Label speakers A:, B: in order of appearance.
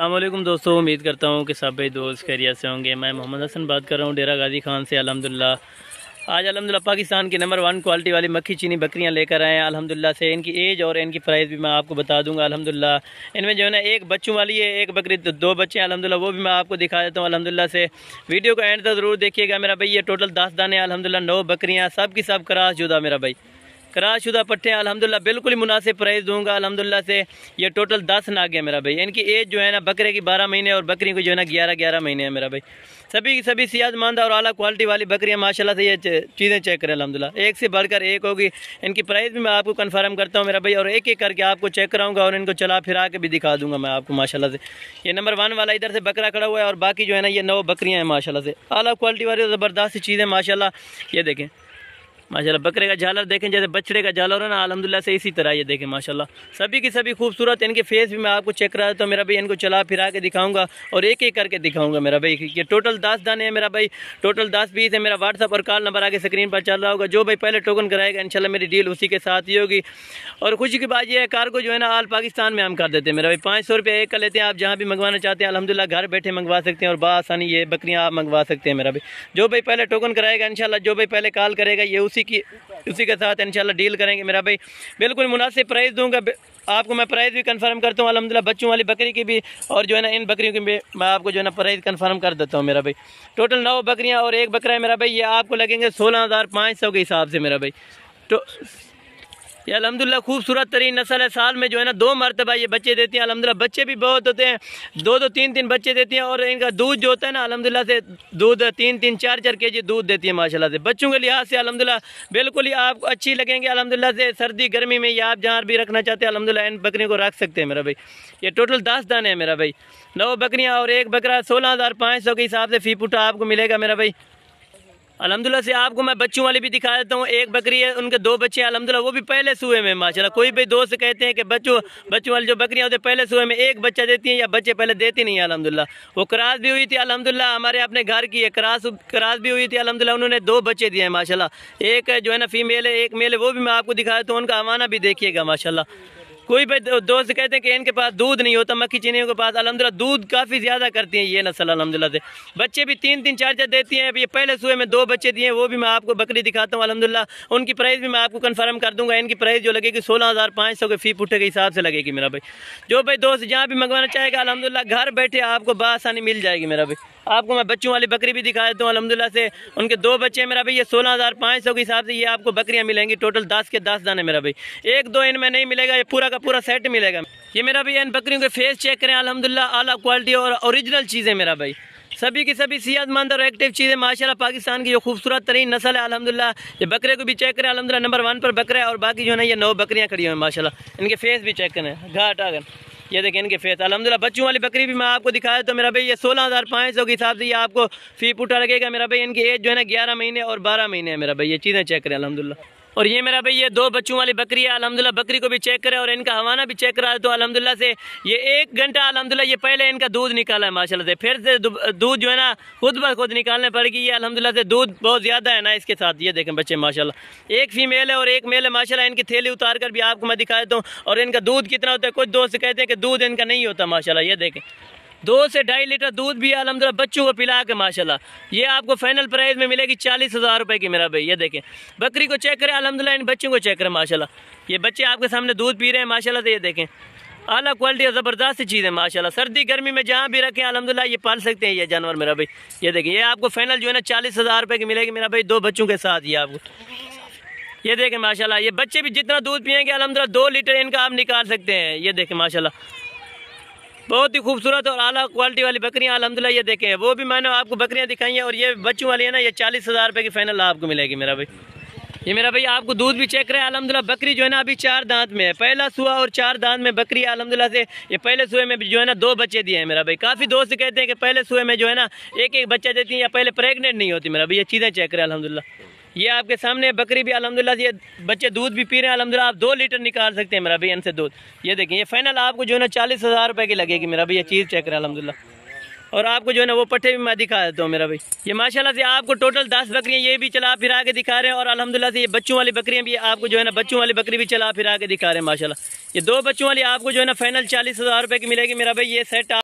A: अल्लाम दोस्तों उम्मीद करता हूँ कि सब दोस्त खैरियत से होंगे मैं मोहम्मद हसन बात कर रहा हूँ डेरा गाजी खान से अलहमदिल्ला आज अलहमदिल्ला पाकिस्तान की नंबर वन क्वालिटी वाली मक्खी चीनी बकरियाँ लेकर आए हैं अलहमदिल्ला से इनकी एज और इनकी प्राइस भी मैं आपको बता दूंगा अलहमदिल्ला इनमें जो है ना एक बच्चों वाली है एक बकरी तो दो बच्चे हैं अलहमदिल्ला वो भी मैं आपको दिखा देता हूँ अलहमदिल्ला से वीडियो को एंड तक ज़रूर देखिएगा मेरा भाई ये टोटल दस दाने अलहमदिल्ला नौ बकरियाँ सब की सब करास जुदा मेरा भाई कराशुदा पट्टे अलहमदिल्ला बिल्कुल ही मुनासिब प्राइस दूंगा अलहमदिल्ला से ये टोटल दस नाग है मेरा भाई इनकी एज जो है ना बकरे की बारह महीने और बकरी की जो है ना ग्यारह ग्यारह महीने है मेरा भाई सभी सभी सियाज मानदा और अला क्वालिटी वाली बकरियाँ माशाला से ये चीज़ें चेक करें अलहमदिल्ला एक से बढ़कर एक होगी इनकी प्राइस भी मैं आपको कन्फर्म करता हूँ मेरा भाई और एक एक करके आपको चेक कराऊंगा और इनको चला फिरा के भी दिखा दूंगा मैं आपको माशाला से ये नंबर वन वाला इधर से बकरा खड़ा हुआ है और बाकी जो है ना ये नौ बकरियाँ हैं माशाला से अला क्वालिटी वाली ज़बरदस्त चीज़ें माशाला ये देखें माशाल्लाह बकरे का झालर देखें जैसे बछड़े का झालर है ना अलहमदिल्ला से इसी तरह ये देखें माशाल्लाह सभी की सभी खूबसूरत इनके फेस भी मैं आपको चेक करा तो मेरा भाई इनको चला फिरा के दिखाऊंगा और एक एक करके दिखाऊंगा मेरा भाई ये टोटल दस दाने हैं मेरा भाई टोटल दस बीस है मेरा व्हाट्सअप और कॉल नंबर आगे स्क्रीन पर चल रहा होगा जो भाई पहले टोकन कराएगा इनशाला मेरी डील उसी के साथ ही होगी और खुशी की बात यह है कार को जो है ना आल पाकिस्तान में हम कर देते हैं मेरा भाई पाँच सौ रुपये एक कर लेते हैं आप जहाँ भी मंगवाना चाहते हैं अलहमदिल्ला घर बैठे मंगवा सकते हैं और बासानी ये बकरियाँ आप मंगवा सकते हैं मेरा भाई जो भाई पहले टोकन कराएगा इनशाला जो भाई पहले कॉल करेगा ये उसी उसी की उसी के साथ इंशाल्लाह डील करेंगे मेरा भाई बिल्कुल मुनासिब प्राइस दूंगा आपको मैं प्राइस भी कंफर्म करता हूँ अलहमदिल्ला बच्चों वाली बकरी की भी और जो है ना इन बकरियों की भी मैं आपको जो है ना प्राइस कंफर्म कर देता हूँ मेरा भाई टोटल नौ बकरियाँ और एक बकरा है मेरा भाई ये आपको लगेंगे सोलह हज़ार सौ के हिसाब से मेरा भाई तो ये अलहमदिल्ला खूबसूरत तरीन नसल है साल में जो है ना दो मरतबा ये बच्चे देती हैं अलहमदिल्ला बच्चे भी बहुत होते हैं दो दो तीन तीन बच्चे देती हैं और इनका दूध जो होता है ना अलहमदिल्ला से दूध तीन तीन चार चार के जी दूध देती है माशाल्लाह से बच्चों के लिहाज से अलहमदिल्ला बिल्कुल ही आपको अच्छी लगेंगे अलहमदिल्ला से सर्दी गर्मी में या आप जहाँ भी रखना चाहते हैं अलहमदिल्ला इन बकरियों को रख सकते हैं मेरा भाई ये टोटल दस दाने हैं मेरा भाई नौ बकरियाँ और एक बकरा सोलह हज़ार पाँच सौ के हिसाब से फी पुटा आपको मिलेगा मेरा भाई अलहमदिल्ला से आपको मैं बच्चों वाली भी दिखा देता हूँ एक बकरी है उनके दो बच्चे हैं अलहमदिल्ला वो भी पहले सुबह में माशाल्लाह कोई भी दोस्त कहते हैं कि बच्चों बच्चों वाली जो बकरियाँ होते पहले सुबह में एक बच्चा देती हैं या बच्चे पहले देती नहीं है अलहमदिल्ला वो क्रास भी हुई थी अलहमदिल्ला हमारे अपने घर की है क्रास क्रास भी हुई थी अलहमदिल्ला उन्होंने दो बच्चे दिए हैं माशाला एक जो है ना फीमेल है एक मेल है वो भी मैं आपको दिखा देता हूँ उनका हवाना भी देखिएगा माशाला कोई भाई दोस्त कहते हैं कि इनके पास दूध नहीं होता मक्खी चीनियों के पास अलहमदिल्ला दूध काफ़ी ज़्यादा करती हैं ये नस्ल अलहमदिल्ला से बच्चे भी तीन तीन चार चार देती हैं अब ये पहले सुबह में दो बच्चे दिए वो भी मैं आपको बकरी दिखाता हूँ अलहमदिल्ला उनकी प्राइस भी मैं आपको कन्फर्म कर दूँगा इनकी प्राइस जो लगेगी सोलह हज़ार पाँच सौ के फी पुठे के हिसाब से लगेगी मेरा भाई जो भाई दोस्त जहाँ भी मंगवाना चाहेगा अलहमदिल्ला घर बैठे आपको बसानी मिल जाएगी मेरा भाई आपको मैं बच्चों वाली बकरी भी दिखा देता हूँ अलहमदिल्ला से उनके दो बच्चे मेरा भाई ये सोलह हज़ार पाँच सौ के हिसाब से ये आपको बकरियाँ मिलेंगी टोटल दस के दस दाने मेरा भाई एक दो इनमें नहीं मिलेगा ये पूरा का पूरा सेट मिलेगा ये मेरा भाई इन बकरियों के फेस चेक करें अलहमदिल्ला आला क्वालिटी और ओरिजिनल चीज़ें मेरा भाई सभी की सभी सियातमंद और एक्टिव चीज़ें माशाल्लाह पाकिस्तान की जो खूबसूरत तरीन नसल है अलहमदिल्ला ये बकरे को भी चेक करें अलहमदिल्ला नंबर वन पर बकरे और बाकी जो है ये नौ बकरियाँ खड़ी हुई माशाल्लाह इनके फेस भी चेक करें घाट आगन ये देखें इनके फेस अलहमदिल्ला बच्चों वाली बकरी भी मैं आपको दिखाया तो मेरा भाई ये सोलह हज़ार पाँच सौ के हिसाब से ये आपको फी पुटा लगेगा मेरा भाई इनकी एज जो है ना ग्यारह महीने और बारह महीने है मेरा भाई ये चीज़ें चेक करें अलहमदिल्ला और ये मेरा भाई ये दो बच्चों वाली बकरी है अलहमदिल्ला बकरी को भी चेक करें और इनका हवाना भी चेक करा तो अलहमदिल्ला से ये एक घंटा अलहमदिल्ला ये पहले इनका दूध निकाला है माशाल्लाह से फिर से दूध जो है ना खुद ब खुद निकालने पड़ेगी ये अलहमदिल्ला से दूध बहुत ज़्यादा है ना इसके साथ ये देखें बच्चे माशाला एक फीमेल है और एक मेल है माशा इनकी थैली उतार कर भी आपको मैं दिखा देता हूँ और इनका दूध कितना होता है कुछ दोस्त कहते हैं कि दूध इनका नहीं होता माशा ये देखें दो से ढाई लीटर दूध भी अलहमद बच्चों को पिला के माशाल्लाह ये आपको फाइनल प्राइस में मिलेगी चालीस हज़ार रुपये की मेरा भाई ये देखें बकरी को चेक करें अलहमदिल्ला इन बच्चों को चेक करें माशाल्लाह ये बच्चे आपके सामने दूध पी रहे हैं माशाल्लाह से ये देखें अला क्वालिटी और ज़बरदस्त चीज़ है माशाला सर्दी गर्मी में जहाँ भी रखें अलहमदिल्ला ये पाल सकते हैं ये जानवर मेरा भाई ये देखें ये आपको फाइनल जो है ना चालीस हज़ार रुपये की मिलेगी मेरा भाई दो बच्चों के साथ ये आपको ये देखें माशाल्लाह ये बच्चे भी जितना दूध पियेंगे अलहमदिल्ला दो लीटर इनका आप निकाल सकते हैं ये देखें माशाल्लाह बहुत ही खूबसूरत और आला क्वालिटी वाली बकरियां अलहमदिल्ला ये देखे हैं वो भी मैंने आपको बकरियां दिखाई हैं और ये बच्चों वाली है ना ये चालीस हज़ार रुपये की फ़ाइनल आपको मिलेगी मेरा भाई ये मेरा भाई आपको दूध भी चेक रहा है अलहमदिल्ला बकरी जो है ना अभी चार दांत में है पहला सुआ और चार दांत में बकरी अलहमदिल्ला से ये पहले सुए में जो है ना दो बच्चे दिए हैं मेरा भाई काफ़ी दोस्त कहते हैं कि पहले सुए में जो है ना एक एक बच्चा देती है या पहले प्रेगनेंट नहीं होती मेरा भाई ये चीज़ें चेक रहे अलहमदिल्ला ये आपके सामने बकरी भी अलहमदिल्ला ये बच्चे दूध भी पी रहे हैं अलहमदिल्ला आप दो लीटर निकाल सकते हैं मेरा भाई इनसे दूध ये देखिए ये फाइनल आपको जो है ना चालीस हज़ार रुपये की लगेगी मेरा भाई ये चीज़ चेक करें अलहमदिल्ला और आपको जो है ना वो पट्टे भी मैं दिखा देता हूँ मेरा भाई ये माशाल्लाह से आपको टोटल दस बकरियाँ ये भी चला फिरा के दिखा रहे हैं और अलहमदिल्ला से ये बच्चों वाली बकरियाँ भी आपको जो है ना बच्चों वाली बकरी भी चला फिरा के दिखा रहे हैं माशाला ये दो बच्चों वाली आपको जो है ना फाइनल चालीस हज़ार रुपये की मिलेगी मेरा भाई ये सेट